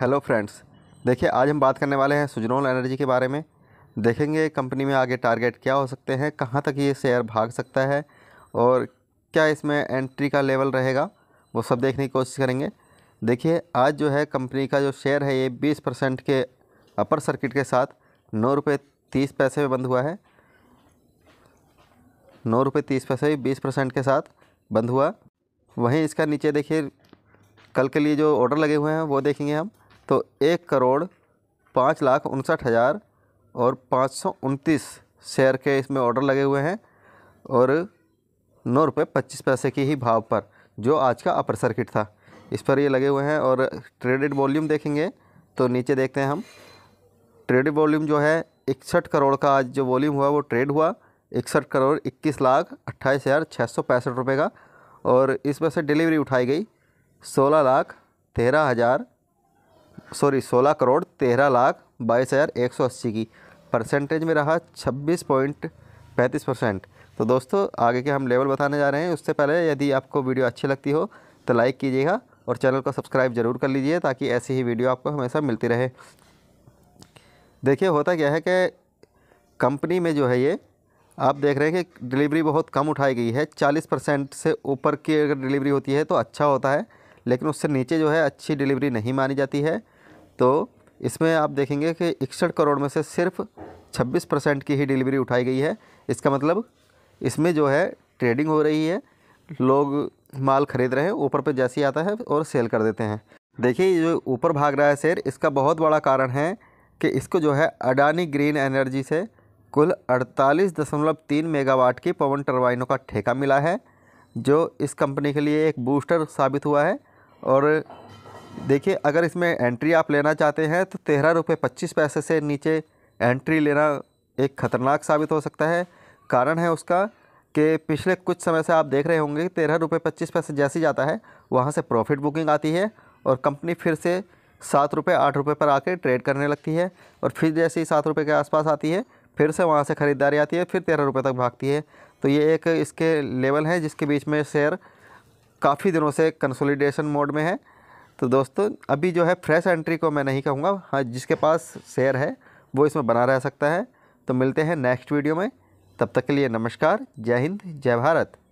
hello friends देखिए आज हम बात करने वाले हैं सुजनोल एनर्जी के बारे में देखेंगे कंपनी में आगे टारगेट क्या हो सकते हैं कहाँ तक ये शेयर भाग सकता है और क्या इसमें एंट्री का लेवल रहेगा वो सब देखने की कोशिश करेंगे देखिए आज जो है कंपनी का जो शेयर है ये बीस परसेंट के अपर सर्किट के साथ नौ रुपये तीस पैसे में बंद हुआ है नौ रुपये तीस पैसे भी बीस परसेंट के साथ बंद हुआ वहीं इसका नीचे देखिए कल के लिए जो ऑर्डर लगे हुए हैं वो देखेंगे हम तो एक करोड़ पाँच लाख उनसठ हज़ार और पाँच सौ उनतीस शेयर के इसमें ऑर्डर लगे हुए हैं और नौ रुपये पच्चीस पैसे की ही भाव पर जो आज का अपर सर्किट था इस पर ये लगे हुए हैं और ट्रेडेड वॉल्यूम देखेंगे तो नीचे देखते हैं हम ट्रेडेड वॉल्यूम जो है इकसठ करोड़ का आज जो वॉल्यूम हुआ वो ट्रेड हुआ इकसठ करोड़ इक्कीस लाख अट्ठाईस हज़ार छः सौ पैंसठ रुपये का और इसमें से डिलीवरी उठाई गई सोलह लाख तेरह हज़ार सॉरी सोलह करोड़ तेरह लाख बाईस हज़ार एक सौ अस्सी की परसेंटेज में रहा छब्बीस पॉइंट पैंतीस परसेंट तो दोस्तों आगे के हम लेवल बताने जा रहे हैं उससे पहले यदि आपको वीडियो अच्छी लगती हो तो लाइक कीजिएगा और चैनल को सब्सक्राइब जरूर कर लीजिए ताकि ऐसी ही वीडियो आपको हमेशा मिलती रहे देखिए होता क्या है कि कंपनी में जो है ये आप देख रहे हैं कि डिलीवरी बहुत कम उठाई गई है चालीस परसेंट से ऊपर की अगर डिलीवरी होती है तो अच्छा होता है लेकिन उससे नीचे जो है अच्छी डिलीवरी नहीं मानी जाती है तो इसमें आप देखेंगे कि इकसठ करोड़ में से सिर्फ 26 परसेंट की ही डिलीवरी उठाई गई है इसका मतलब इसमें जो है ट्रेडिंग हो रही है लोग माल ख़रीद रहे हैं ऊपर पे जैसे ही आता है और सेल कर देते हैं देखिए ये जो ऊपर भाग रहा है शेयर इसका बहुत बड़ा कारण है कि इसको जो है अडानी ग्रीन एनर्जी से कुल 48.3 मेगावाट की पवन टर्बाइनों का ठेका मिला है जो इस कंपनी के लिए एक बूस्टर साबित हुआ है और देखिए अगर इसमें एंट्री आप लेना चाहते हैं तो तेरह रुपये पच्चीस पैसे से नीचे एंट्री लेना एक ख़तरनाक साबित हो सकता है कारण है उसका कि पिछले कुछ समय से आप देख रहे होंगे कि तेरह रुपये पच्चीस पैसे जैसे जाता है वहाँ से प्रॉफिट बुकिंग आती है और कंपनी फिर से सात रुपये आठ रुपये पर आके ट्रेड करने लगती है और फिर जैसे ही सात रुपये के आसपास आती है फिर से वहाँ से ख़रीदारी आती है फिर तेरह रुपये तक भागती है तो ये एक इसके लेवल है जिसके बीच में शेयर काफ़ी दिनों से कंसोलिडेशन मोड में है तो दोस्तों अभी जो है फ्रेश एंट्री को मैं नहीं कहूँगा हाँ जिसके पास शेयर है वो इसमें बना रह सकता है तो मिलते हैं नेक्स्ट वीडियो में तब तक के लिए नमस्कार जय हिंद जय भारत